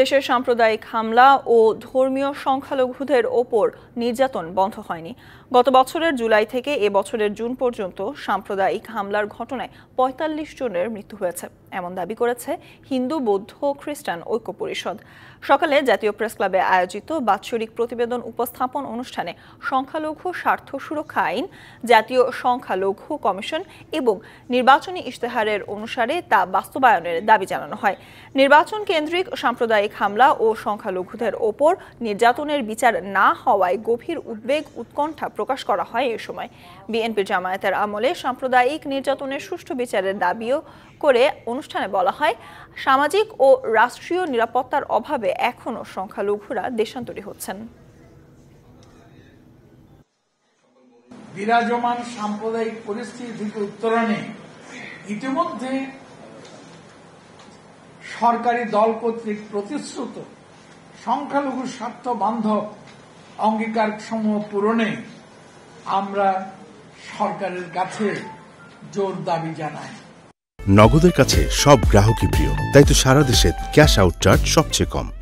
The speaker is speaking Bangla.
দেশের সাম্প্রদায়িক হামলা ও ধর্মীয় সংখ্যালঘুদের ওপর নির্যাতন বন্ধ হয়নি গত বছরের জুলাই থেকে এ বছরের জুন পর্যন্ত সাম্প্রদায়িক হামলার ঘটনায় ৪৫ জনের মৃত্যু হয়েছে এমন দাবি করেছে হিন্দু বৌদ্ধ খ্রিস্টান ঐক্য পরিষদ সকালে জাতীয় প্রেস ক্লাবে আয়োজিত বাৎসরিক প্রতিবেদন উপস্থাপন অনুষ্ঠানে সংখ্যালঘু স্বার্থ সুরক্ষা আইন জাতীয় সংখ্যালঘু কমিশন এবং নির্বাচনী ইশতেহারের অনুসারে তা বাস্তবায়নের দাবি জানানো হয় নির্বাচন কেন্দ্রিক সাম্প্রদায়িক সাম্প্রদায়িক হামলা ও সংখ্যালঘুদের ওপর নির্যাতনের বিচার না হওয়ায় গভীর উদ্বেগ উৎকণ্ঠা প্রকাশ করা হয় এ সময় বিএনপি জামায়াতের আমলে সাম্প্রদায়িক নির্যাতনের সুষ্ঠু বিচারের দাবিও করে অনুষ্ঠানে বলা হয় সামাজিক ও রাষ্ট্রীয় নিরাপত্তার অভাবে এখনও সংখ্যালঘুরা দেশান্তরী হচ্ছেন বিরাজমান সাম্প্রদায়িক পরিস্থিতি থেকে উত্তরণে ইতিমধ্যে সরকারি দল কর্তৃক প্রতিশ্রুত সংখ্যালঘু স্বার্থ বান্ধব অঙ্গীকার সমূহ পূরণে আমরা সরকারের কাছে জোর দাবি জানাই নগদের কাছে সব গ্রাহকই প্রিয় তাই তো সারা দেশে ক্যাশ আউট চার্জ সবচেয়ে কম